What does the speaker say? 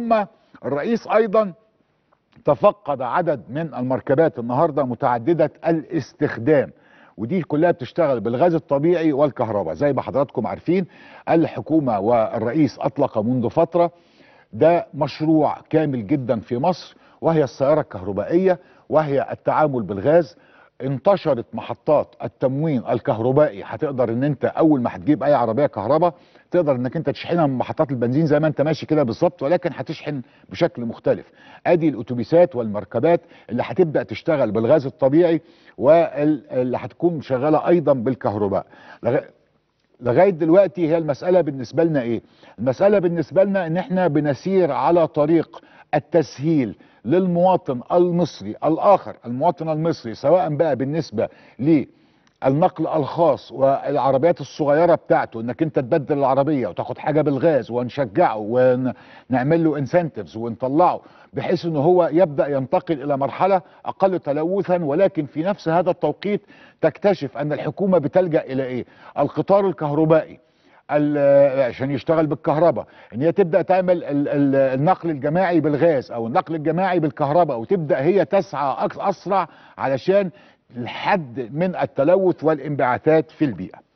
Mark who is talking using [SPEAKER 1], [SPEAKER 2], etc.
[SPEAKER 1] ثم الرئيس ايضا تفقد عدد من المركبات النهارده متعدده الاستخدام ودي كلها بتشتغل بالغاز الطبيعي والكهرباء زي ما حضراتكم عارفين الحكومه والرئيس اطلق منذ فتره ده مشروع كامل جدا في مصر وهي السياره الكهربائيه وهي التعامل بالغاز انتشرت محطات التموين الكهربائي هتقدر ان انت اول ما هتجيب اي عربيه كهرباء تقدر انك انت تشحنها من محطات البنزين زي ما انت ماشي كده بالظبط ولكن هتشحن بشكل مختلف ادي الاتوبيسات والمركبات اللي هتبدا تشتغل بالغاز الطبيعي واللي هتكون شغاله ايضا بالكهرباء لغايه دلوقتي هي المساله بالنسبه لنا ايه المساله بالنسبه لنا ان احنا بنسير على طريق التسهيل للمواطن المصري الآخر المواطن المصري سواء بقى بالنسبة للنقل الخاص والعربيات الصغيرة بتاعته انك انت تبدل العربية وتاخد حاجة بالغاز ونشجعه ونعمل له انسنتفز ونطلعه بحيث ان هو يبدأ ينتقل الى مرحلة اقل تلوثا ولكن في نفس هذا التوقيت تكتشف ان الحكومة بتلجأ الى ايه القطار الكهربائي آه، عشان يشتغل بالكهرباء ان هي تبدا تعمل النقل الجماعي بالغاز او النقل الجماعي بالكهرباء وتبدا هي تسعى اسرع علشان الحد من التلوث والانبعاثات في البيئه